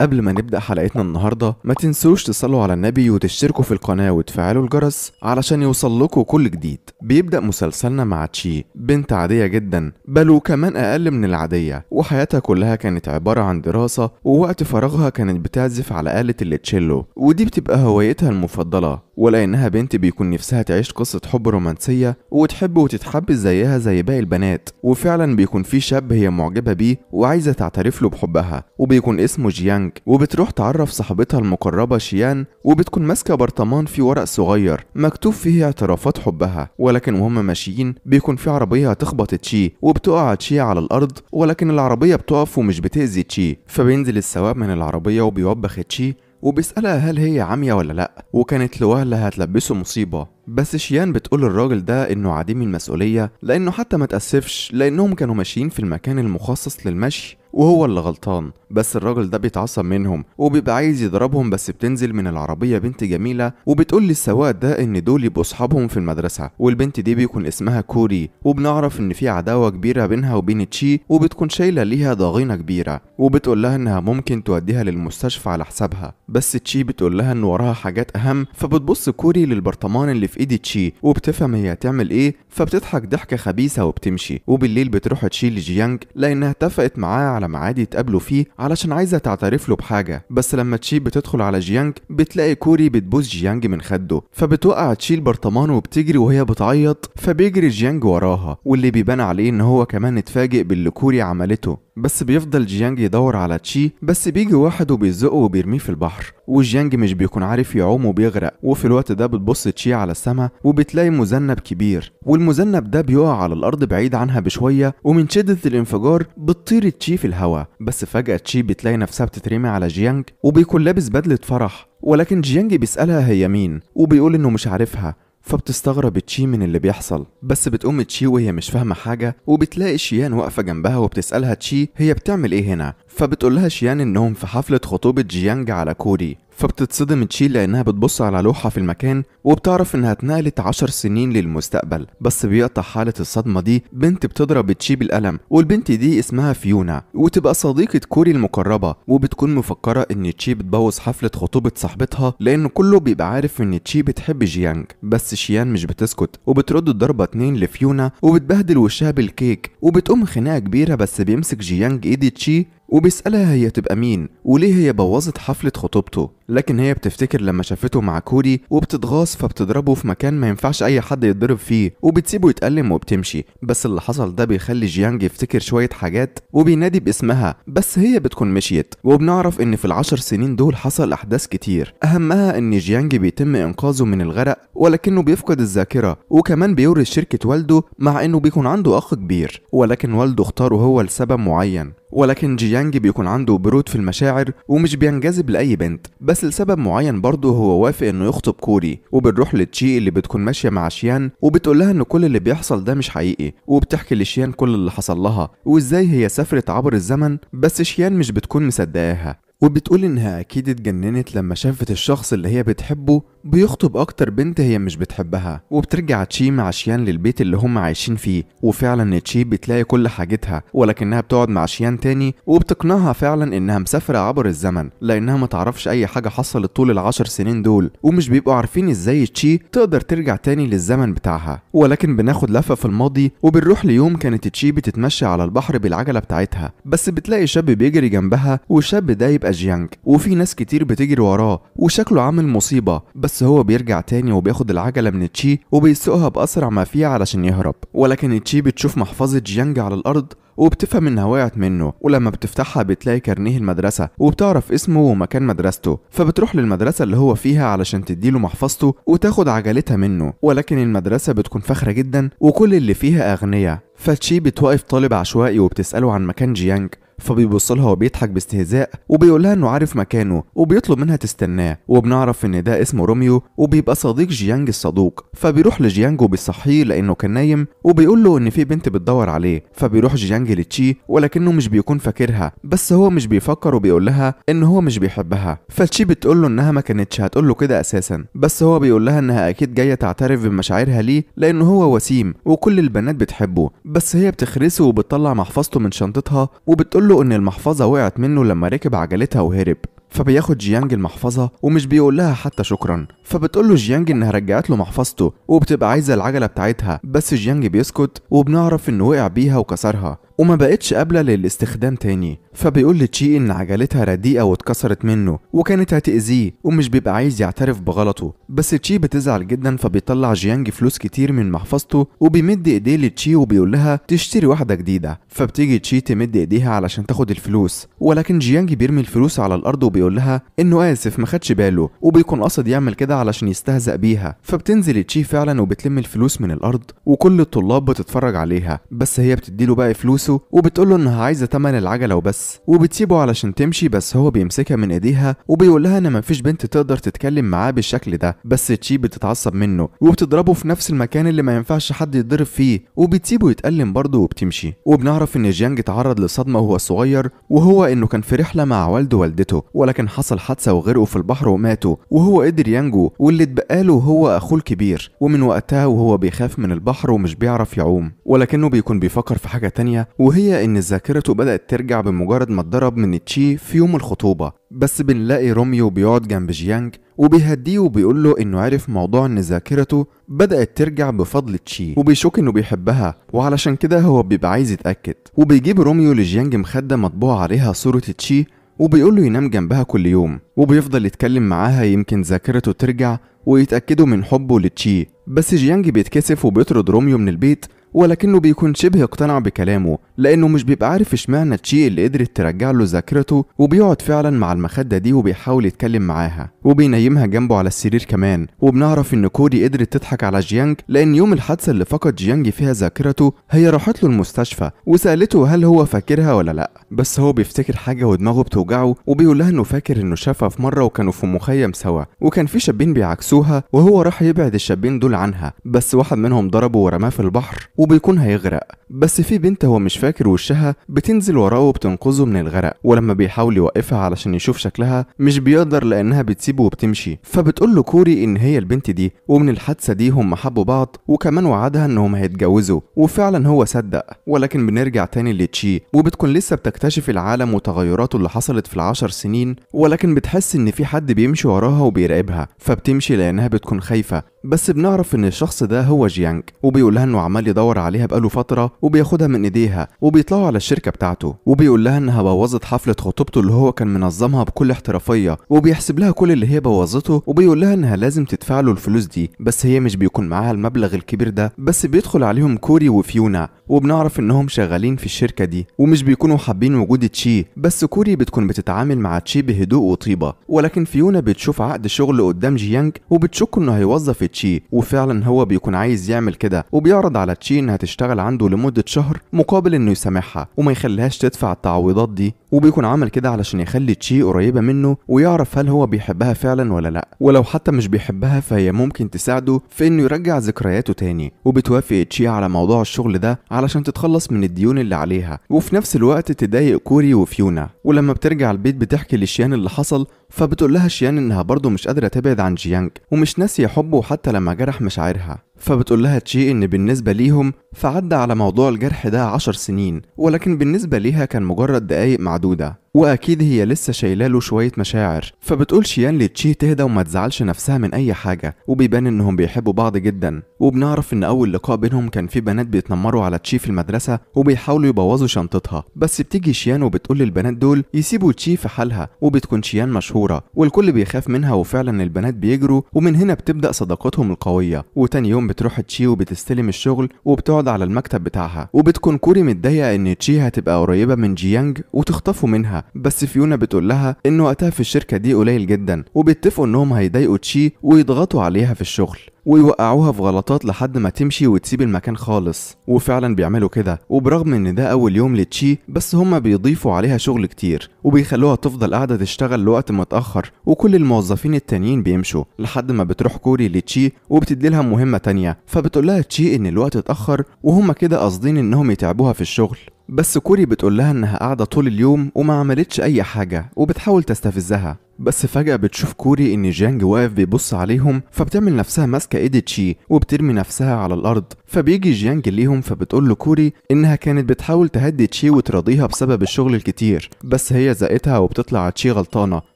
قبل ما نبدأ حلقتنا النهاردة ما تنسوش تصلوا على النبي وتشتركوا في القناة وتفعلوا الجرس علشان يوصلكوا كل جديد بيبدأ مسلسلنا مع تشي بنت عادية جدا بل وكمان أقل من العادية وحياتها كلها كانت عبارة عن دراسة ووقت فراغها كانت بتعزف على آلة التشيلو ودي بتبقى هوايتها المفضلة ولأنها بنت بيكون نفسها تعيش قصة حب رومانسية وتحب وتتحب زيها زي باقي البنات وفعلا بيكون في شاب هي معجبة بيه وعايزة تعترف له بحبها وبيكون اسمه جيانج وبتروح تعرف صاحبتها المقربة شيان وبتكون ماسكة برطمان فيه ورق صغير مكتوب فيه اعترافات حبها ولكن وهم ماشيين بيكون في عربية هتخبط تشي وبتقع تشي على الأرض ولكن العربية بتقف ومش بتأذي تشي فبينزل السواق من العربية وبيوبخ تشي وبيسألها هل هي عمية ولا لأ وكانت لوهلة هتلبسه مصيبة بس شيان بتقول الراجل ده انه عديم المسؤولية لانه حتى ما تأسفش لانهم كانوا ماشيين في المكان المخصص للمشي وهو اللي غلطان بس الراجل ده بيتعصب منهم وبيبقى عايز يضربهم بس بتنزل من العربيه بنت جميله وبتقول للسواق ده ان دول يبقوا اصحابهم في المدرسه والبنت دي بيكون اسمها كوري وبنعرف ان في عداوه كبيره بينها وبين تشي وبتكون شايله ليها ضغينه كبيره وبتقول لها انها ممكن توديها للمستشفى على حسابها بس تشي بتقول لها ان وراها حاجات اهم فبتبص كوري للبرطمان اللي في ايد تشي وبتفهم هي هتعمل ايه فبتضحك ضحكه خبيثه وبتمشي وبالليل بتروح تشي لجيانج لانها اتفقت معاه على ميعاد يتقابلوا فيه علشان عايزه تعترف له بحاجه بس لما تشي بتدخل على جيانج بتلاقي كوري بتبوس جيانج من خده فبتوقع تشيل برطمانه وبتجري وهي بتعيط فبيجري جيانج وراها واللي بيبان عليه ان هو كمان اتفاجئ باللي كوري عملته بس بيفضل جيانج يدور على تشي بس بيجي واحد وبيزقه وبيرميه في البحر وجيانج مش بيكون عارف يعوم وبيغرق وفي الوقت ده بتبص تشي على السماء وبتلاقي مذنب كبير والمذنب ده بيقع على الارض بعيد عنها بشويه ومن شده الانفجار بتطير تشي في الهوا بس فجأة تشي بتلاقي نفسها بتترمي على جيانج وبيكون لابس بدلة فرح ولكن جيانج بيسألها هي مين وبيقول إنه مش عارفها فبتستغرب تشي من اللي بيحصل بس بتقوم تشي وهي مش فاهمة حاجة وبتلاقي شيان واقفة جنبها وبتسألها تشي هي بتعمل ايه هنا فبتقول لها شيان يعني انهم في حفلة خطوبة جيانج على كوري فبتتصدم تشيل لانها بتبص على لوحة في المكان وبتعرف انها اتنقلت عشر سنين للمستقبل بس بيقطع حالة الصدمة دي بنت بتضرب تشي بالقلم والبنت دي اسمها فيونا وتبقى صديقة كوري المقربة وبتكون مفكرة ان تشي بتبوظ حفلة خطوبة صاحبتها لان كله بيبقى عارف ان تشي بتحب جيانج بس شيان مش بتسكت وبترد الضربة اتنين لفيونا وبتبهدل وشها بالكيك وبتقوم خناقة كبيرة بس بيمسك جيانج ايد تشي وبيسألها هي تبقى مين وليه هي بوظت حفلة خطوبته لكن هي بتفتكر لما شافته مع كوري وبتتغاظ فبتضربه في مكان ما ينفعش اي حد يتضرب فيه وبتسيبه يتألم وبتمشي بس اللي حصل ده بيخلي جيانج يفتكر شوية حاجات وبينادي باسمها بس هي بتكون مشيت وبنعرف ان في العشر سنين دول حصل احداث كتير اهمها ان جيانج بيتم انقاذه من الغرق ولكنه بيفقد الذاكرة وكمان بيورث شركة والده مع انه بيكون عنده اخ كبير ولكن والده اختاره هو لسبب معين ولكن جيانج بيكون عنده برود في المشاعر ومش بينجذب لأي بنت بس بس لسبب معين برضه هو وافق انه يخطب كوري وبنروح لتشي اللي بتكون ماشيه مع شيان وبتقول لها ان كل اللي بيحصل ده مش حقيقي وبتحكي لشيان كل اللي حصل لها وازاي هي سافرت عبر الزمن بس شيان مش بتكون مصدقاها وبتقول انها اكيد اتجننت لما شافت الشخص اللي هي بتحبه بيخطب أكتر بنت هي مش بتحبها وبترجع تشي مع شيان للبيت اللي هم عايشين فيه وفعلا تشي بتلاقي كل حاجتها ولكنها بتقعد مع شيان تاني وبتقنعها فعلا إنها مسافرة عبر الزمن لأنها ما تعرفش أي حاجة حصلت طول العشر سنين دول ومش بيبقوا عارفين إزاي تشي تقدر ترجع تاني للزمن بتاعها ولكن بناخد لفة في الماضي وبنروح ليوم كانت تشي بتتمشى على البحر بالعجلة بتاعتها بس بتلاقي شاب بيجري جنبها والشاب ده يبقى جيانج وفي ناس كتير بتجري وراه وشكله عامل مصيبة بس بس هو بيرجع تاني وبياخد العجلة من تشي وبيسوقها بأسرع ما فيها علشان يهرب ولكن تشي بتشوف محفظة جيانج على الأرض وبتفهم انها وقعت منه ولما بتفتحها بتلاقي كارنيه المدرسه وبتعرف اسمه ومكان مدرسته فبتروح للمدرسه اللي هو فيها علشان تديله محفظته وتاخد عجلتها منه ولكن المدرسه بتكون فخره جدا وكل اللي فيها أغنية فتشي بتوقف طالب عشوائي وبتساله عن مكان جيانج فبيبص لها وبيضحك باستهزاء وبيقول لها انه عارف مكانه وبيطلب منها تستناه وبنعرف ان ده اسمه روميو وبيبقى صديق جيانج الصدوق فبيروح لجيانج وبيصحيه لانه كان نايم وبيقول له ان في بنت بتدور عليه فبيروح جيانج لتشي ولكنه مش بيكون فاكرها بس هو مش بيفكر وبيقول لها ان هو مش بيحبها فتشي بتقول له انها ما كانتش هتقول له كده اساسا بس هو بيقول لها انها اكيد جايه تعترف بمشاعرها ليه لان هو وسيم وكل البنات بتحبه بس هي بتخرسه وبتطلع محفظته من شنطتها وبتقول له إن المحفظة وقعت منه لما ركب عجلتها وهرب فبياخد جيانج المحفظة ومش بيقول لها حتى شكرا فبتقول له جيانج انها رجعت له محفظته وبتبقى عايزه العجله بتاعتها بس جيانج بيسكت وبنعرف انه وقع بيها وكسرها وما بقتش قابلة للاستخدام تاني فبيقول لتشي إن عجلتها رديئة واتكسرت منه وكانت هتأذيه ومش بيبقى عايز يعترف بغلطه بس تشي بتزعل جدا فبيطلع جيانج فلوس كتير من محفظته وبيمد إيديه لتشي وبيقول لها تشتري واحدة جديدة فبتيجي تشي تمد إيديها علشان تاخد الفلوس ولكن جيانج بيرمي الفلوس على الأرض وبيقول لها إنه آسف ما خدش باله وبيكون قصد يعمل كده علشان يستهزأ بيها فبتنزل تشي فعلا وبتلم الفلوس من الارض وكل الطلاب بتتفرج عليها بس هي بتديله باقي فلوسه وبتقوله انها عايزه تمن العجله وبس وبتسيبه علشان تمشي بس هو بيمسكها من ايديها وبيقول لها ان مفيش بنت تقدر تتكلم معاه بالشكل ده بس تشي بتتعصب منه وبتضربه في نفس المكان اللي ما ينفعش حد يتضرب فيه وبتسيبه يتألم برضه وبتمشي وبنعرف ان جيانج اتعرض لصدمه وهو صغير وهو انه كان في رحله مع والده والدته ولكن حصل حادثه وغرقوا في البحر وماتوا وهو قدر ينجو واللي اتبقى له هو أخوه الكبير ومن وقتها وهو بيخاف من البحر ومش بيعرف يعوم ولكنه بيكون بيفكر في حاجة تانية وهي إن ذاكرته بدأت ترجع بمجرد ما اتضرب من تشي في يوم الخطوبة بس بنلاقي روميو بيقعد جنب جيانج وبيهديه وبيقول له انه عرف موضوع ان ذاكرته بدأت ترجع بفضل تشي وبيشك انه بيحبها وعلشان كده هو بيبقى عايز يتأكد وبيجيب روميو لجيانج مخدة مطبوع عليها صورة تشي وبيقول له ينام جنبها كل يوم وبيفضل يتكلم معاها يمكن ذاكرته ترجع ويتأكدوا من حبه لتشي بس جيانج بيتكسف وبيطرد روميو من البيت ولكنه بيكون شبه اقتنع بكلامه لأنه مش بيبقى عارف اشمعنى تشي اللي قدرت ترجع له ذاكرته وبيقعد فعلا مع المخدة دي وبيحاول يتكلم معاها وبينيمها جنبه على السرير كمان وبنعرف إن كودي قدرت تضحك على جيانج لأن يوم الحادثة اللي فقد جيانج فيها ذاكرته هي راحت له المستشفى وسألته هل هو فاكرها ولا لأ بس هو بيفتكر حاجة ودماغه بتوجعه وبيقول لها إنه فاكر إنه شافها في مرة وكانوا في مخيم سوا وكان في شابين بيعاكسوها وهو راح يبعد الشابين دول عنها بس واحد منهم ضربه ورماه في البحر وبيكون هيغرق بس في بنت هو مش فاكر وشها بتنزل وراه وبتنقذه من الغرق ولما بيحاول يوقفها علشان يشوف شكلها مش بيقدر لانها بتسيبه وبتمشي فبتقول له كوري ان هي البنت دي ومن الحادثه دي هم حبوا بعض وكمان وعدها انهم هيتجوزوا وفعلا هو صدق ولكن بنرجع تاني لتشي وبتكون لسه بتكتشف العالم وتغيراته اللي حصلت في العشر سنين ولكن بتحس ان في حد بيمشي وراها وبيراقبها فبتمشي لانها بتكون خايفه بس بنعرف ان الشخص ده هو جيانج وبيقول لها انه عمال يدور عليها بقاله فتره وبياخدها من ايديها وبيطلعوا على الشركه بتاعته وبيقول لها انها بوظت حفله خطوبته اللي هو كان منظمها بكل احترافيه وبيحسب لها كل اللي هي بوظته وبيقول لها انها لازم تدفع له الفلوس دي بس هي مش بيكون معاها المبلغ الكبير ده بس بيدخل عليهم كوري وفيونا وبنعرف انهم شغالين في الشركه دي ومش بيكونوا حابين وجود تشي بس كوري بتكون بتتعامل مع تشي بهدوء وطيبه ولكن فيونا بتشوف عقد شغل قدام جيانج وبتشك انه هيوظف تشي وفعلا هو بيكون عايز يعمل كده وبيعرض على تشي انها تشتغل عنده لمده شهر مقابل انه يسامحها وما يخليهاش تدفع التعويضات دي وبيكون عمل كده علشان يخلي تشي قريبه منه ويعرف هل هو بيحبها فعلا ولا لا ولو حتى مش بيحبها فهي ممكن تساعده في انه يرجع ذكرياته تاني وبتوافق تشي على موضوع الشغل ده علشان تتخلص من الديون اللي عليها وفي نفس الوقت تضايق كوري وفيونا ولما بترجع البيت بتحكي لشيان اللي حصل فبتقول لها شيان انها برضه مش قادره تبعد عن جيانج ومش ناسيه حبه حتى لما جرح مشاعرها فبتقول لها تشي إن بالنسبة ليهم فعدى على موضوع الجرح ده عشر سنين ولكن بالنسبة ليها كان مجرد دقايق معدودة وأكيد هي لسه شايلاله شوية مشاعر فبتقول شيان لتشي تهدى وما تزعلش نفسها من أي حاجة وبيبان إنهم بيحبوا بعض جدا وبنعرف إن أول لقاء بينهم كان في بنات بيتنمروا على تشي في المدرسة وبيحاولوا يبوظوا شنطتها بس بتيجي شيان وبتقول للبنات دول يسيبوا تشي في حالها وبتكون شيان مشهورة والكل بيخاف منها وفعلا البنات بيجروا ومن هنا بتبدأ صداقتهم القوية وتاني يوم بتروح تشي وبتستلم الشغل وبتقعد على المكتب بتاعها وبتكون كوري متضايقه ان تشي هتبقى قريبه من جيانج وتخطفه منها بس فيونا بتقول لها ان وقتها في الشركه دي قليل جدا وبيتفقوا انهم هيضايقوا تشي ويضغطوا عليها في الشغل ويوقعوها في غلطات لحد ما تمشي وتسيب المكان خالص وفعلا بيعملوا كده وبرغم ان ده اول يوم لتشي بس هما بيضيفوا عليها شغل كتير وبيخلوها تفضل قاعده تشتغل لوقت متاخر وكل الموظفين التانيين بيمشوا لحد ما بتروح كوري لتشي وبتدي لها مهمه تانية فبتقول لها تشي ان الوقت اتاخر وهما كده قاصدين انهم يتعبوها في الشغل بس كوري بتقول لها انها قاعده طول اليوم وما عملتش اي حاجه وبتحاول تستفزها بس فجأة بتشوف كوري إن جيانج واقف بيبص عليهم فبتعمل نفسها ماسكة إيد تشي وبترمي نفسها على الأرض فبيجي جيانج ليهم فبتقول له كوري إنها كانت بتحاول تهدي تشي وتراضيها بسبب الشغل الكتير بس هي زقتها وبتطلع تشي غلطانة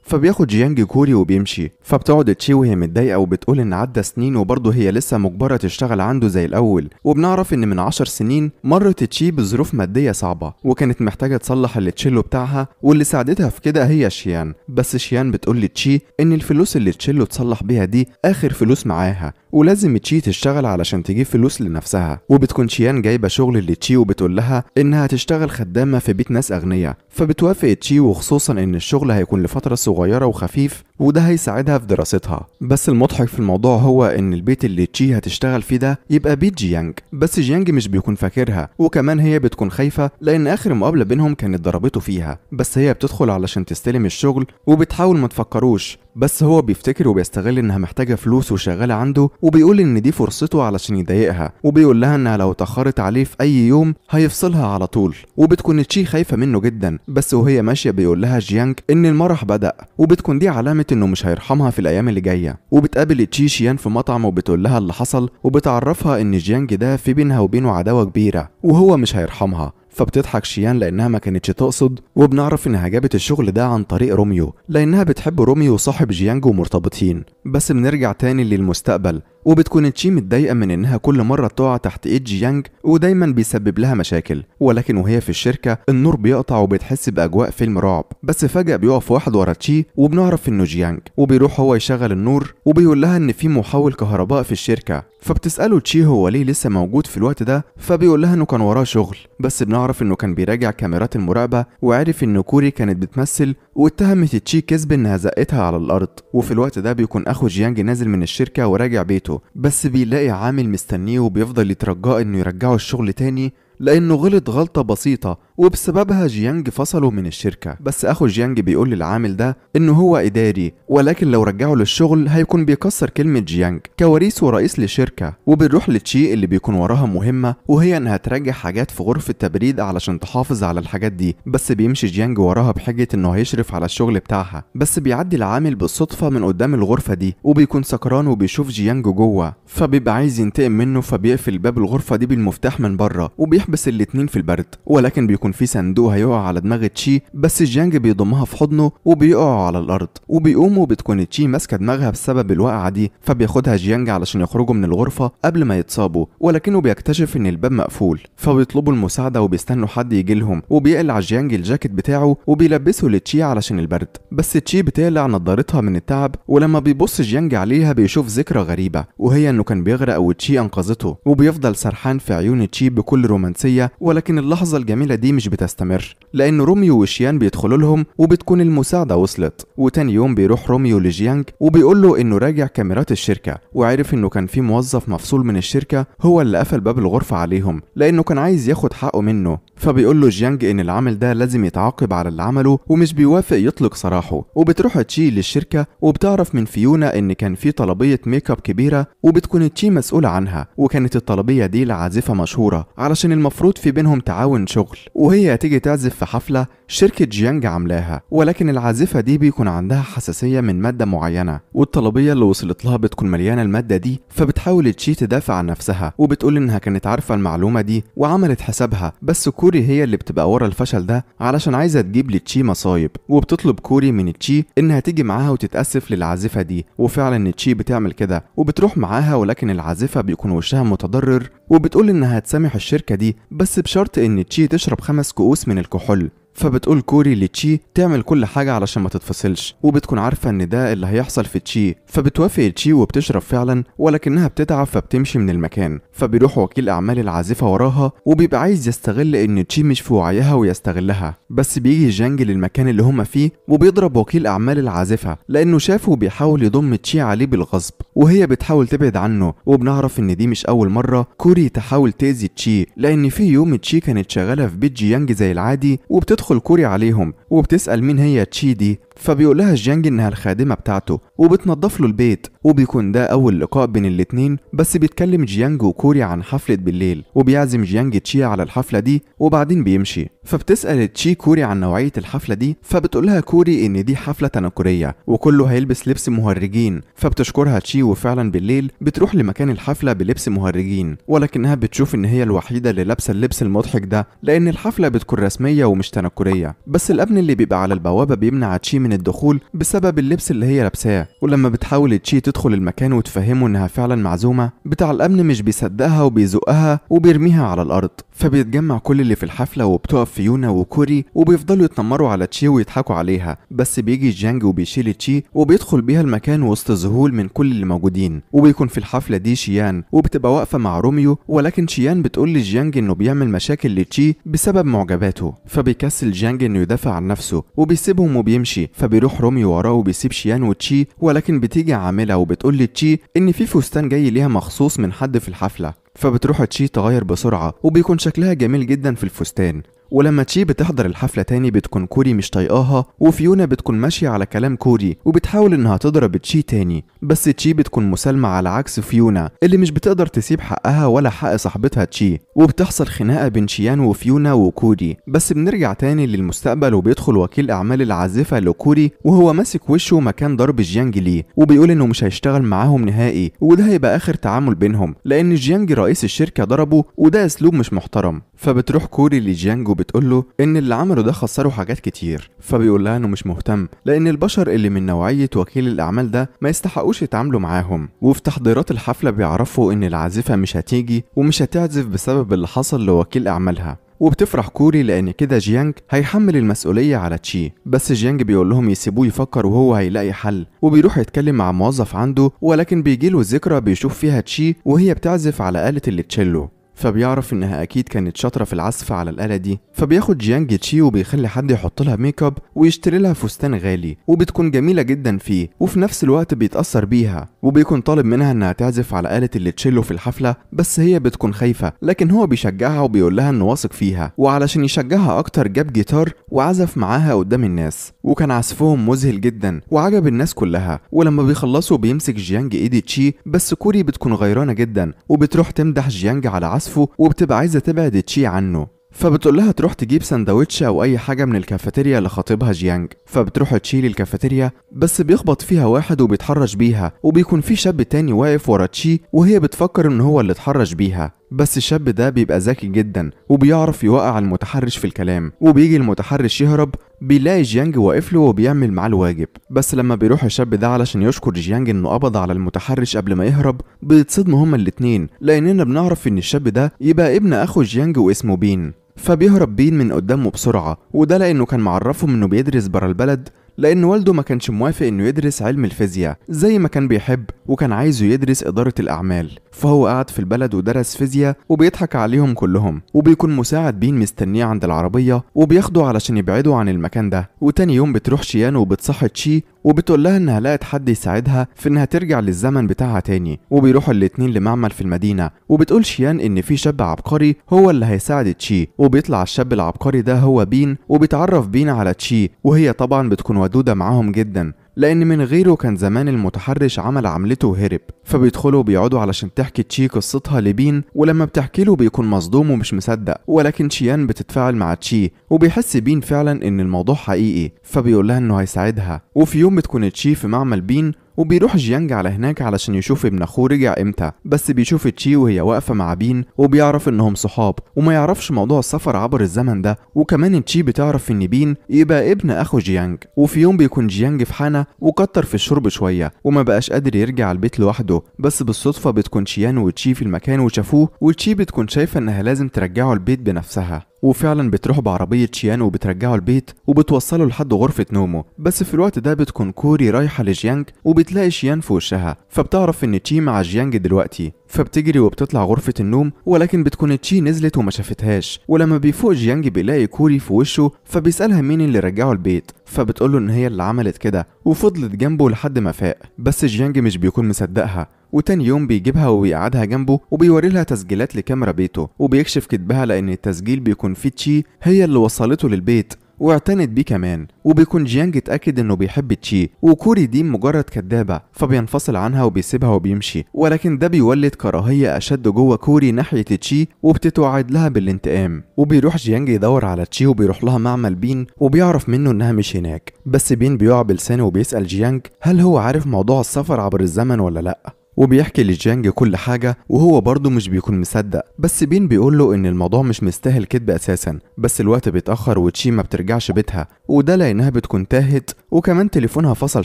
فبياخد جيانج كوري وبيمشي فبتقعد تشي وهي متضايقة وبتقول إن عدى سنين وبرضه هي لسه مجبرة تشتغل عنده زي الأول وبنعرف إن من عشر سنين مرت تشي بظروف مادية صعبة وكانت محتاجة تصلح التشيلو بتاعها واللي ساعدتها في كده هي شيان بس شيان بتقول لتشي إن الفلوس اللي تشيلو تصلح بيها دي آخر فلوس معاها ولازم تشي تشتغل علشان تجيب فلوس لنفسها وبتكون شيان جايبة شغل لتشي وبتقول لها إنها تشتغل خدامة في بيت ناس أغنياء فبتوافق تشي وخصوصا إن الشغل هيكون لفترة صغيرة وخفيف وده هيساعدها في دراستها بس المضحك في الموضوع هو ان البيت اللي تشي هتشتغل فيه ده يبقى بيت جيانج بس جيانج مش بيكون فاكرها وكمان هي بتكون خايفه لان اخر مقابله بينهم كانت ضربته فيها بس هي بتدخل علشان تستلم الشغل وبتحاول ما تفكروش بس هو بيفتكر وبيستغل انها محتاجه فلوس وشغاله عنده وبيقول ان دي فرصته علشان يضايقها وبيقول لها انها لو اتاخرت عليه في اي يوم هيفصلها على طول وبتكون تشي خايفه منه جدا بس وهي ماشيه بيقول لها جيانج ان المرح بدا وبتكون دي علامه انه مش هيرحمها في الايام اللي جايه وبتقابل تشي شيان في مطعم وبتقول لها اللي حصل وبتعرفها ان جيانج ده في بينها وبينه عداوه كبيره وهو مش هيرحمها فبتضحك شيان لانها ما كانتش تقصد وبنعرف انها جابت الشغل ده عن طريق روميو لانها بتحب روميو صاحب جيانج ومرتبطين بس بنرجع تاني للمستقبل وبتكون تشي متضايقة من إنها كل مرة بتقع تحت إيد جيانج ودايما بيسبب لها مشاكل ولكن وهي في الشركة النور بيقطع وبتحس بأجواء فيلم رعب بس فجأة بيقف واحد ورا تشي وبنعرف إنه جيانج وبيروح هو يشغل النور وبيقول لها إن في محول كهرباء في الشركة فبتسأله تشي هو ليه لسه موجود في الوقت ده فبيقول لها إنه كان وراه شغل بس بنعرف إنه كان بيراجع كاميرات المراقبة وعرف إن كوري كانت بتمثل واتهمت تشي كذب إنها زقتها على الأرض وفي الوقت ده بيكون أخو جيانج نازل من الشركة وراجع بيته بس بيلاقي عامل مستنيه وبيفضل يترجاه إنه يرجعه الشغل تاني لأنه غلط غلطة بسيطة وبسببها جيانج فصله من الشركة بس أخو جيانج بيقول للعامل ده إنه هو إداري ولكن لو رجعه للشغل هيكون بيكسر كلمة جيانج كوريس ورئيس للشركة وبنروح لتشي اللي بيكون وراها مهمة وهي إنها ترجع حاجات في غرفة تبريد علشان تحافظ على الحاجات دي بس بيمشي جيانج وراها بحجة إنه هيشرف على الشغل بتاعها بس بيعدي العامل بالصدفة من قدام الغرفة دي وبيكون سكران وبيشوف جيانج جوه فبيبقى عايز ينتقم منه فبيقفل باب الغرفة دي بالمفتاح من بره وبيحب بيحبس الاتنين في البرد ولكن بيكون في صندوق هيقع على دماغ تشي بس جيانج بيضمها في حضنه وبيقعوا على الارض وبيقوموا بتكون تشي ماسكه دماغها بسبب الوقعه دي فبياخدها جيانج علشان يخرجوا من الغرفه قبل ما يتصابوا ولكنه بيكتشف ان الباب مقفول فبيطلبوا المساعده وبيستنوا حد يجي لهم وبيقلع جيانج الجاكيت بتاعه وبيلبسه لتشي علشان البرد بس تشي بتقلع نضارتها من التعب ولما بيبص جيانج عليها بيشوف ذكرى غريبه وهي انه كان بيغرق وتشي انقذته وبيفضل سرحان في عيون تشي بكل رومانسية الرومانسيه ولكن اللحظه الجميله دي مش بتستمر لان روميو وشيان بيدخلوا لهم وبتكون المساعده وصلت وتاني يوم بيروح روميو لجيانج وبيقول له انه راجع كاميرات الشركه وعرف انه كان في موظف مفصول من الشركه هو اللي قفل باب الغرفه عليهم لانه كان عايز ياخد حقه منه فبيقول له جيانج ان العمل ده لازم يتعاقب على اللي عمله ومش بيوافق يطلق سراحه وبتروح تشي للشركه وبتعرف من فيونا ان كان في طلبيه ميك اب كبيره وبتكون تشي مسؤوله عنها وكانت الطلبيه دي لعازفه مشهوره علشان المفروض في بينهم تعاون شغل وهي هتيجي تعزف في حفلة شركة جيانج عاملاها ولكن العازفة دي بيكون عندها حساسية من مادة معينة والطلبية اللي وصلت لها بتكون مليانة المادة دي فبتحاول تشي تدافع عن نفسها وبتقول إنها كانت عارفة المعلومة دي وعملت حسابها بس كوري هي اللي بتبقى ورا الفشل ده علشان عايزة تجيب لتشي مصايب وبتطلب كوري من تشي إنها تيجي معاها وتتأسف للعازفة دي وفعلا تشي بتعمل كده وبتروح معاها ولكن العازفة بيكون وشها متضرر وبتقول انها هتسامح الشركه دي بس بشرط ان تشي تشرب خمس كؤوس من الكحول فبتقول كوري لتشي تعمل كل حاجة علشان ما تتفصلش وبتكون عارفة ان ده اللي هيحصل في تشي فبتوافق تشي وبتشرب فعلا ولكنها بتتعب فبتمشي من المكان فبيروح وكيل اعمال العازفة وراها وبيبقى عايز يستغل ان تشي مش في وعيها ويستغلها بس بيجي جانج للمكان اللي هما فيه وبيضرب وكيل اعمال العازفة لانه شافه بيحاول يضم تشي عليه بالغصب وهي بتحاول تبعد عنه وبنعرف ان دي مش اول مرة كوري تحاول تأذي تشي لان في يوم تشي كانت شغالة في بيت جيانج زي العادي وبتدخل بتدخل كوري عليهم وبتسأل مين هي تشي دي فبيقول لها جيانج انها الخادمه بتاعته وبتنظف له البيت وبيكون ده اول لقاء بين الاتنين بس بيتكلم جيانج وكوري عن حفله بالليل وبيعزم جيانج تشي على الحفله دي وبعدين بيمشي فبتسال تشي كوري عن نوعيه الحفله دي فبتقول لها كوري ان دي حفله تنكريه وكله هيلبس لبس مهرجين فبتشكرها تشي وفعلا بالليل بتروح لمكان الحفله بلبس مهرجين ولكنها بتشوف ان هي الوحيده اللي لابسه اللبس المضحك ده لان الحفله بتكون رسميه ومش تنكريه بس الابن اللي بيبقى على البوابه بيمنع تشي من الدخول بسبب اللبس اللي هي لابساه ولما بتحاول تشي تدخل المكان وتفهمه انها فعلا معزومه بتاع الامن مش بيصدقها وبيزقها وبيرميها على الارض فبيتجمع كل اللي في الحفله وبتقف فيونا وكوري وبيفضلوا يتنمروا على تشي ويضحكوا عليها بس بيجي جانج وبيشيل تشي وبيدخل بيها المكان وسط ذهول من كل اللي موجودين وبيكون في الحفله دي شيان وبتبقى واقفه مع روميو ولكن شيان بتقول لجيانج انه بيعمل مشاكل لتشي بسبب معجباته فبيكسل جيانج انه يدافع عن نفسه وبيسيبهم وبيمشي فبيروح روميو وراه وبيسيب شيان وتشي ولكن بتيجي عامله وبتقول لتشي ان في فستان جاي ليها مخصوص من حد في الحفله فبتروح تشي تغير بسرعه وبيكون شكلها جميل جدا في الفستان ولما تشي بتحضر الحفلة تاني بتكون كوري مش طايقاها وفيونا بتكون ماشية على كلام كوري وبتحاول انها تضرب تشي تاني بس تشي بتكون مسالمة على عكس فيونا اللي مش بتقدر تسيب حقها ولا حق صاحبتها تشي وبتحصل خناقة بين شيان وفيونا وكوري بس بنرجع تاني للمستقبل وبيدخل وكيل اعمال العازفة لكوري وهو ماسك وشه مكان ضرب جيانج ليه وبيقول انه مش هيشتغل معاهم نهائي وده هيبقى اخر تعامل بينهم لان جيانج رئيس الشركة ضربه وده اسلوب مش محترم فبتروح كوري لجيانج بتقول له ان اللي عمله ده خسره حاجات كتير فبيقول لها انه مش مهتم لان البشر اللي من نوعيه وكيل الاعمال ده ما يستحقوش يتعاملوا معاهم وفي تحضيرات الحفله بيعرفوا ان العازفه مش هتيجي ومش هتعزف بسبب اللي حصل لوكيل اعمالها وبتفرح كوري لان كده جيانج هيحمل المسؤوليه على تشي بس جيانج بيقول لهم يسيبوه يفكر وهو هيلاقي حل وبيروح يتكلم مع موظف عنده ولكن بيجيله ذكرى بيشوف فيها تشي وهي بتعزف على آلة التشيلو فبيعرف انها اكيد كانت شاطره في العزف على الاله دي فبياخد جيانج تشي وبيخلي حد يحط لها ميك اب ويشتري لها فستان غالي وبتكون جميله جدا فيه وفي نفس الوقت بيتاثر بيها وبيكون طالب منها انها تعزف على اله التشيلو في الحفله بس هي بتكون خايفه لكن هو بيشجعها وبيقول لها انه واثق فيها وعلشان يشجعها اكتر جاب جيتار وعزف معاها قدام الناس وكان عزفهم مذهل جدا وعجب الناس كلها ولما بيخلصوا بيمسك جيانج ايدي تشي بس كوري بتكون غيرانه جدا وبتروح تمدح جيانج على عزفه وبتبقى عايزه تبعد تشي عنه فبتقول لها تروح تجيب سندوتش او اي حاجه من الكافيتيريا لخطيبها جيانج فبتروح تشيل الكافيتيريا بس بيخبط فيها واحد وبيتحرش بيها وبيكون في شاب تاني واقف ورا تشي وهي بتفكر ان هو اللي اتحرش بيها بس الشاب ده بيبقى ذكي جدا وبيعرف يوقع المتحرش في الكلام وبيجي المتحرش يهرب بيلاقي جيانج واقف له وبيعمل معاه الواجب بس لما بيروح الشاب ده علشان يشكر جيانج انه قبض على المتحرش قبل ما يهرب بيتصدموا هما الاتنين لاننا بنعرف ان الشاب ده يبقى ابن اخو جيانج واسمه بين فبيهرب بين من قدامه بسرعه وده لانه كان معرفهم انه بيدرس برا البلد لأن والده ما كانش موافق إنه يدرس علم الفيزياء زي ما كان بيحب وكان عايزه يدرس إدارة الأعمال فهو قاعد في البلد ودرس فيزياء وبيضحك عليهم كلهم وبيكون مساعد بين مستنيه عند العربيه وبياخده علشان يبعدوا عن المكان ده وتاني يوم بتروح شيان وبتصحي تشي وبتقول لها انها لقت حد يساعدها في انها ترجع للزمن بتاعها تاني وبيروحوا الاتنين لمعمل في المدينه وبتقول شيان ان في شاب عبقري هو اللي هيساعد تشي وبيطلع الشاب العبقري ده هو بين وبيتعرف بين على تشي وهي طبعا بتكون ودوده معاهم جدا لان من غيره كان زمان المتحرش عمل عملته وهرب فبيدخلوا بيقعدوا علشان تحكي تشي قصتها لبين ولما بتحكي له بيكون مصدوم ومش مصدق ولكن شيان بتتفاعل مع تشي وبيحس بين فعلا ان الموضوع حقيقي فبيقول لها انه هيساعدها وفي يوم بتكون تشي في معمل بين وبيروح جيانج على هناك علشان يشوف ابن اخوه رجع امتى بس بيشوف تشي وهي واقفه مع بين وبيعرف انهم صحاب وما يعرفش موضوع السفر عبر الزمن ده وكمان تشي بتعرف ان بين يبقى ابن اخو جيانج وفي يوم بيكون جيانج في حانه وكتر في الشرب شويه وما بقاش قادر يرجع البيت لوحده بس بالصدفه بتكون شيان وتشي في المكان وشافوه وتشي بتكون شايفه انها لازم ترجعه البيت بنفسها وفعلا بتروح بعربيه شيان وبترجعه البيت وبتوصله لحد غرفه نومه بس في الوقت ده بتكون كوري رايحه لجيانج وبتلاقي شيان في وشها فبتعرف ان تشي مع جيانج دلوقتي فبتجري وبتطلع غرفة النوم ولكن بتكون تشي نزلت وما شافتهاش ولما بيفوق جيانج بيلاقي كوري في وشه فبيسألها مين اللي رجعه البيت فبتقوله إن هي اللي عملت كده وفضلت جنبه لحد ما فاق بس جيانج مش بيكون مصدقها وتاني يوم بيجيبها وبيقعدها جنبه وبيوري لها تسجيلات لكاميرا بيته وبيكشف كدبها لأن التسجيل بيكون فيه تشي هي اللي وصلته للبيت واعتنت بيه كمان وبيكون جيانج اتأكد انه بيحب تشي وكوري دي مجرد كدابة فبينفصل عنها وبيسيبها وبيمشي ولكن ده بيولد كراهية أشد جوه كوري ناحية تشي وبتتوعد لها بالانتقام وبيروح جيانج يدور على تشي وبيروح لها معمل بين وبيعرف منه انها مش هناك بس بين بيقع بلسانه وبيسأل جيانج هل هو عارف موضوع السفر عبر الزمن ولا لأ وبيحكي لجيانج كل حاجة وهو برضه مش بيكون مصدق بس بين بيقول له إن الموضوع مش مستاهل كدب أساسا بس الوقت بيتأخر وتشي ما بترجعش بيتها وده لأنها بتكون تاهت وكمان تليفونها فصل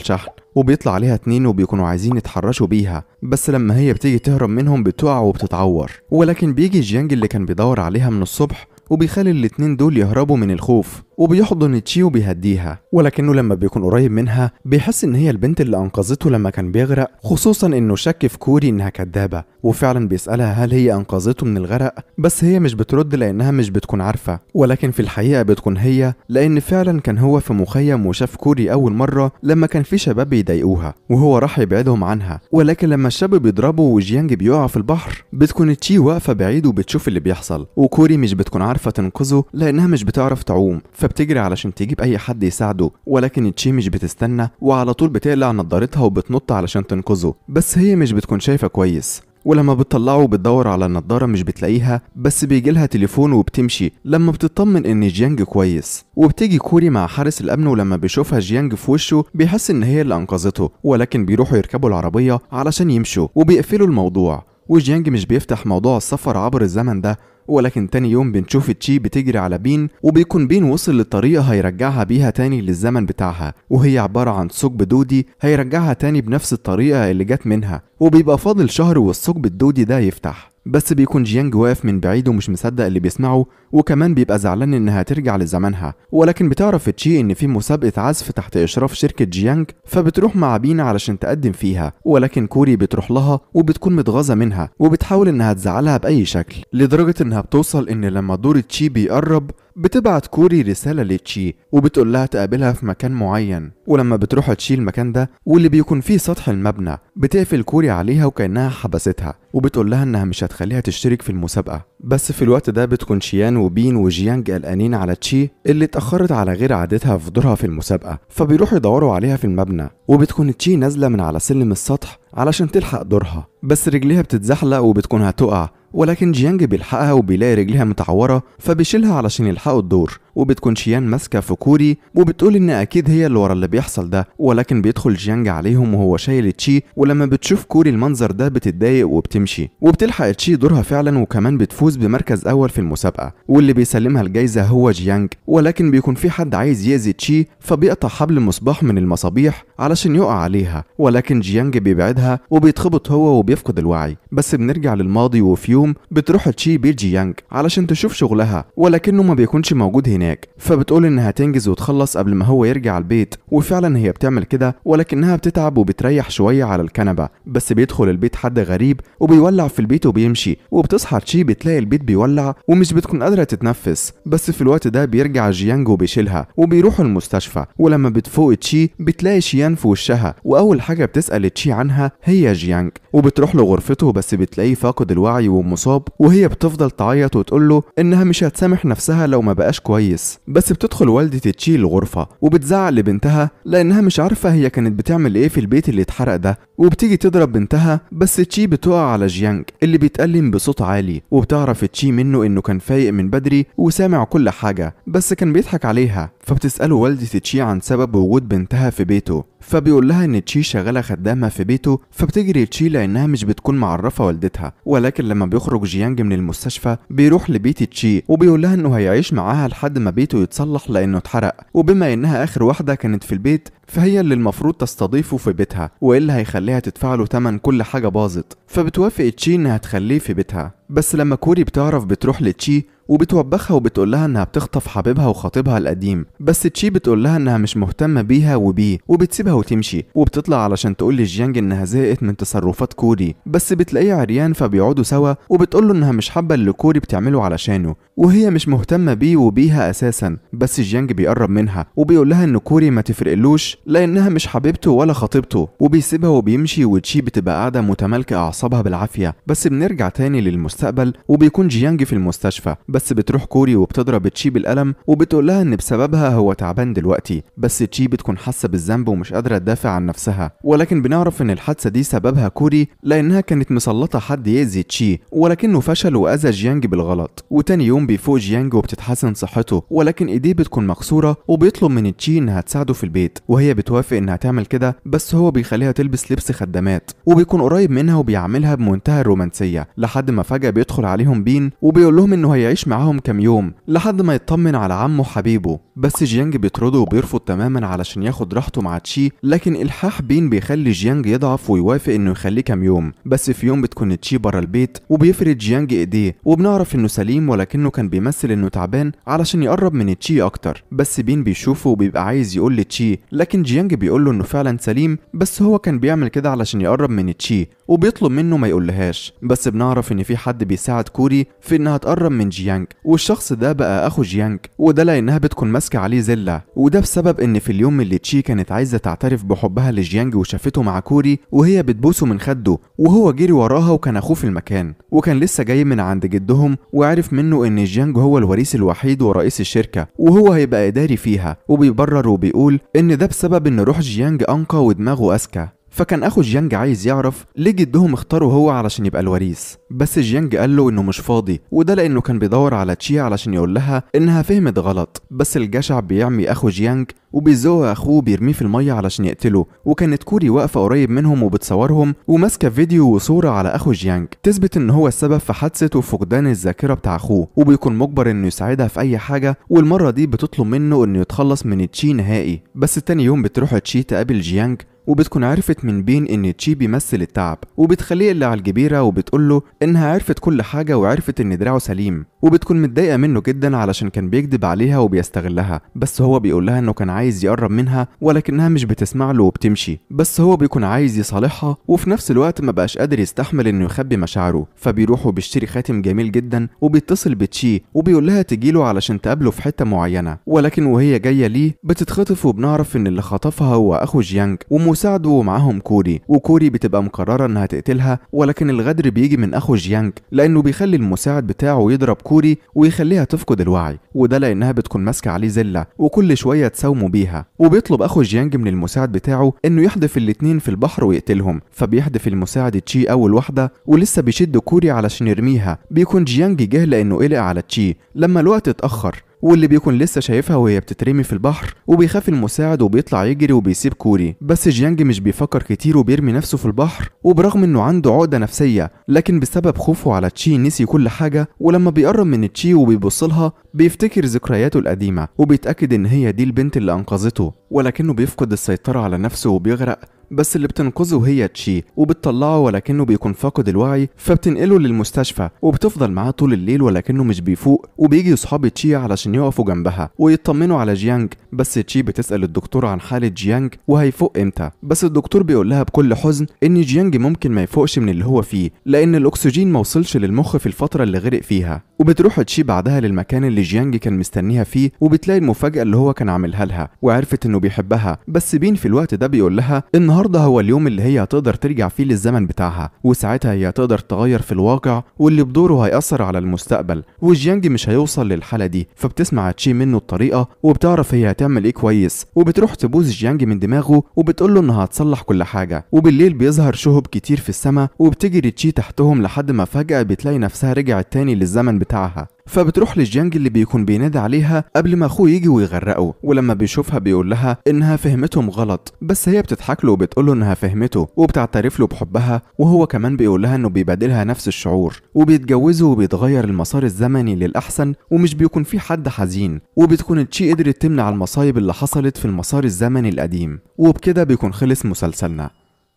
شحن وبيطلع عليها اتنين وبيكونوا عايزين يتحرشوا بيها بس لما هي بتيجي تهرب منهم بتقع وبتتعور ولكن بيجي جيانج اللي كان بيدور عليها من الصبح وبيخلي الاتنين دول يهربوا من الخوف وبيحضن تشي وبيهديها ولكنه لما بيكون قريب منها بيحس ان هي البنت اللي انقذته لما كان بيغرق خصوصا انه شك في كوري انها كدابه وفعلا بيسالها هل هي انقذته من الغرق بس هي مش بترد لانها مش بتكون عارفه ولكن في الحقيقه بتكون هي لان فعلا كان هو في مخيم وشاف كوري اول مره لما كان في شباب بيضايقوها وهو راح يبعدهم عنها ولكن لما الشاب بيضربه وجيانج بيقع في البحر بتكون تشي واقفه بعيد وبتشوف اللي بيحصل وكوري مش بتكون عارفه تنقذه لانها مش بتعرف تعوم بتجري علشان تجيب أي حد يساعده ولكن تشي مش بتستنى وعلى طول بتقلع نضارتها وبتنط علشان تنقذه بس هي مش بتكون شايفة كويس ولما بتطلعه وبتدور على النضارة مش بتلاقيها بس بيجي لها تليفون وبتمشي لما بتطمن ان جيانج كويس وبتيجي كوري مع حارس الامن ولما بيشوفها جيانج في وشه بيحس ان هي اللي انقذته ولكن بيروحوا يركبوا العربية علشان يمشوا وبيقفلوا الموضوع وجيانج مش بيفتح موضوع السفر عبر الزمن ده ولكن تاني يوم بنشوف تشي بتجري على بين وبيكون بين وصل لطريقة هيرجعها بيها تاني للزمن بتاعها وهي عبارة عن ثقب دودي هيرجعها تاني بنفس الطريقة اللي جت منها وبيبقى فاضل شهر والثقب الدودي ده يفتح بس بيكون جيانج واقف من بعيد ومش مصدق اللي بيسمعه وكمان بيبقى زعلان انها ترجع لزمانها ولكن بتعرف تشي ان في مسابقه عزف تحت اشراف شركه جيانج فبتروح مع بينا علشان تقدم فيها ولكن كوري بتروح لها وبتكون متغاظه منها وبتحاول انها تزعلها باي شكل لدرجه انها بتوصل ان لما دور تشي بيقرب بتبعت كوري رسالة لتشي وبتقول لها تقابلها في مكان معين ولما بتروح تشي المكان ده واللي بيكون فيه سطح المبنى بتقفل كوري عليها وكأنها حبستها وبتقول لها انها مش هتخليها تشترك في المسابقة بس في الوقت ده بتكون شيان وبين وجيانج قلقانين على تشي اللي اتأخرت على غير عادتها في دورها في المسابقة فبيروحوا يدوروا عليها في المبنى وبتكون تشي نازلة من على سلم السطح علشان تلحق دورها بس رجليها بتتزحلق وبتكون هتقع ولكن جيانج بيلحقها وبيلاقي رجليها متعورة فبيشيلها علشان يلحقوا الدور وبتكون شيان ماسكه في كوري وبتقول ان اكيد هي اللي ورا اللي بيحصل ده ولكن بيدخل جيانج عليهم وهو شايل تشي ولما بتشوف كوري المنظر ده بتتضايق وبتمشي وبتلحق تشي دورها فعلا وكمان بتفوز بمركز اول في المسابقه واللي بيسلمها الجايزه هو جيانج ولكن بيكون في حد عايز يأذي تشي فبيقطع حبل مصباح من المصابيح علشان يقع عليها ولكن جيانج بيبعدها وبيتخبط هو وبيفقد الوعي بس بنرجع للماضي وفي يوم بتروح تشي بيت جيانج علشان تشوف شغلها ولكنه ما بيكونش موجود هنا هناك فبتقول انها تنجز وتخلص قبل ما هو يرجع البيت وفعلا هي بتعمل كده ولكنها بتتعب وبتريح شويه على الكنبه بس بيدخل البيت حد غريب وبيولع في البيت وبيمشي وبتصحى تشي بتلاقي البيت بيولع ومش بتكون قادره تتنفس بس في الوقت ده بيرجع جيانج وبيشيلها وبيروحوا المستشفى ولما بتفوق تشي بتلاقي شيان في وشها واول حاجه بتسال تشي عنها هي جيانج وبتروح له غرفته بس بتلاقيه فاقد الوعي ومصاب وهي بتفضل تعيط وتقول له انها مش هتسامح نفسها لو ما بقاش كويس كويس بس بتدخل والدة تشيل الغرفة وبتزعق لبنتها لأنها مش عارفة هي كانت بتعمل إيه في البيت اللي اتحرق ده وبتيجي تضرب بنتها بس تشي بتقع على جيانج اللي بيتألم بصوت عالي وبتعرف تشي منه إنه كان فايق من بدري وسامع كل حاجة بس كان بيضحك عليها فبتسأله والدة تشي عن سبب وجود بنتها في بيته فبيقول لها ان تشي شغاله خدامه في بيته فبتجري تشي لانها مش بتكون معرفه والدتها ولكن لما بيخرج جيانج من المستشفى بيروح لبيت تشي وبيقول لها انه هيعيش معاها لحد ما بيته يتصلح لانه اتحرق وبما انها اخر واحده كانت في البيت فهي اللي المفروض تستضيفه في بيتها وايه اللي هيخليها تدفع له تمن كل حاجه باظت فبتوافق تشي انها تخليه في بيتها بس لما كوري بتعرف بتروح لتشي وبتوبخها وبتقول لها انها بتخطف حبيبها وخطيبها القديم بس تشي بتقول لها انها مش مهتمه بيها وبيه وبتسيبها وتمشي وبتطلع علشان تقول لجيانج انها زهقت من تصرفات كوري بس بتلاقيه عريان فبيقعدوا سوا وبتقول له انها مش حابه اللي كوري بتعمله علشانه وهي مش مهتمه بيه وبيها اساسا بس جيانج بيقرب منها وبيقول لها ان كوري ما تفرقلوش لانها مش حبيبته ولا خطيبته وبيسيبها وبيمشي وتشي بتبقى قاعده متمالكه اعصابها بالعافيه بس بنرجع تاني للمستقبل وبيكون جيانج في المستشفى بس بتروح كوري وبتضرب تشي بالقلم وبتقول لها ان بسببها هو تعبان دلوقتي بس تشي بتكون حاسه بالذنب ومش قادره تدافع عن نفسها ولكن بنعرف ان الحادثه دي سببها كوري لانها كانت مسلطه حد يأذي تشي ولكنه فشل واذى جيانج بالغلط وتاني يوم بيفوق جيانج وبتتحسن صحته ولكن ايديه بتكون مكسوره وبيطلب من تشي انها تساعده في البيت وهي بتوافق انها تعمل كده بس هو بيخليها تلبس لبس خدامات وبيكون قريب منها وبيعاملها بمنتهى الرومانسيه لحد ما فجاه بيدخل عليهم بين وبيقول لهم انه هيعيش معاهم كام يوم لحد ما يطمن على عمه حبيبه بس جيانج بيطرده وبيرفض تماما علشان ياخد راحته مع تشي لكن الحاح بين بيخلي جيانج يضعف ويوافق انه يخليه كام يوم بس في يوم بتكون تشي بره البيت وبيفرد جيانج ايديه وبنعرف انه سليم ولكنه كان بيمثل انه تعبان علشان يقرب من تشي اكتر بس بين بيشوفه وبيبقى عايز يقول لتشي لكن لكن جيانج بيقول له انه فعلا سليم بس هو كان بيعمل كده علشان يقرب من تشي وبيطلب منه ما يقولهاش بس بنعرف ان في حد بيساعد كوري في انها تقرب من جيانج والشخص ده بقى اخو جيانج وده لانها بتكون ماسكه عليه زله وده بسبب ان في اليوم اللي تشي كانت عايزه تعترف بحبها لجيانج وشافته مع كوري وهي بتبوسه من خده وهو جري وراها وكان اخوه في المكان وكان لسه جاي من عند جدهم وعرف منه ان جيانج هو الوريث الوحيد ورئيس الشركه وهو هيبقى اداري فيها وبيبرر وبيقول ان ده السبب إن روح جيانج أنقى ودماغه أذكى فكان اخو جيانج عايز يعرف ليه جدهم اختاروا هو علشان يبقى الوريث بس جيانج قال له انه مش فاضي وده لانه كان بيدور على تشي علشان يقول لها انها فهمت غلط بس الجشع بيعمي اخو جيانج وبيزوق اخوه بيرميه في الميه علشان يقتله وكانت كوري واقفه قريب منهم وبتصورهم وماسكه فيديو وصوره على اخو جيانج تثبت ان هو السبب في حادثه وفقدان الذاكره بتاع اخوه وبيكون مجبر انه يساعدها في اي حاجه والمره دي بتطلب منه انه يتخلص من تشي نهائي بس تاني يوم بتروح تشي تقابل جيانج وبتكون عرفت من بين ان تشي بيمثل التعب وبتخليه اللي على الجبيره وبتقول له انها عرفت كل حاجه وعرفت ان دراعه سليم وبتكون متضايقه منه جدا علشان كان بيكذب عليها وبيستغلها بس هو بيقول لها انه كان عايز يقرب منها ولكنها مش بتسمع له وبتمشي بس هو بيكون عايز يصالحها وفي نفس الوقت ما بقاش قادر يستحمل انه يخبي مشاعره فبيروح وبيشتري خاتم جميل جدا وبيتصل بتشي وبيقول لها تجي له علشان تقابله في حته معينه ولكن وهي جايه ليه بتتخطف وبنعرف ان اللي خطفها هو اخو جيانج وم ومساعده ومعاهم كوري وكوري بتبقى مقرره انها تقتلها ولكن الغدر بيجي من اخو جيانج لانه بيخلي المساعد بتاعه يضرب كوري ويخليها تفقد الوعي وده لانها بتكون ماسكه عليه زله وكل شويه تساوموا بيها وبيطلب اخو جيانج من المساعد بتاعه انه يحذف الاتنين في البحر ويقتلهم فبيحذف المساعد تشي اول واحده ولسه بيشد كوري علشان يرميها بيكون جيانج جه لانه قلق على تشي لما الوقت اتاخر واللي بيكون لسه شايفها وهي بتترمي في البحر وبيخاف المساعد وبيطلع يجري وبيسيب كوري بس جيانج مش بيفكر كتير وبيرمي نفسه في البحر وبرغم انه عنده عقده نفسيه لكن بسبب خوفه على تشي نسي كل حاجه ولما بيقرب من تشي وبيبص لها بيفتكر ذكرياته القديمه وبيتاكد ان هي دي البنت اللي انقذته ولكنه بيفقد السيطره على نفسه وبيغرق بس اللي بتنقذه هي تشي وبتطلعه ولكنه بيكون فاقد الوعي فبتنقله للمستشفى وبتفضل معاه طول الليل ولكنه مش بيفوق وبيجي اصحاب تشي علشان يقفوا جنبها ويطمنوا على جيانج بس تشي بتسال الدكتور عن حاله جيانج وهيفوق امتى بس الدكتور بيقول لها بكل حزن ان جيانج ممكن ما يفوقش من اللي هو فيه لان الاكسجين ما وصلش للمخ في الفتره اللي غرق فيها وبتروح تشي بعدها للمكان اللي جيانج كان مستنيها فيه وبتلاقي المفاجاه اللي هو كان عاملها لها وعرفت انه بيحبها بس بين في الوقت ده بيقول لها النهارده هو اليوم اللي هي هتقدر ترجع فيه للزمن بتاعها وساعتها هي هتقدر تغير في الواقع واللي بدوره هيأثر على المستقبل وجيانج مش هيوصل للحالة دي فبتسمع تشي منه الطريقة وبتعرف هي هتعمل ايه كويس وبتروح تبوز جيانج من دماغه وبتقول له انها هتصلح كل حاجة وبالليل بيظهر شهب كتير في السماء وبتجري تشي تحتهم لحد ما فجأة بتلاقي نفسها رجعت تاني للزمن بتاعها فبتروح للجانج اللي بيكون بينادي عليها قبل ما اخوه يجي ويغرقه ولما بيشوفها بيقول لها انها فهمتهم غلط بس هي بتضحك له وبتقول له انها فهمته وبتعترف له بحبها وهو كمان بيقول لها انه بيبادلها نفس الشعور وبيتجوزوا وبيتغير المسار الزمني للاحسن ومش بيكون في حد حزين وبتكون تشي قدرت تمنع المصايب اللي حصلت في المسار الزمني القديم وبكده بيكون خلص مسلسلنا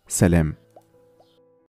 سلام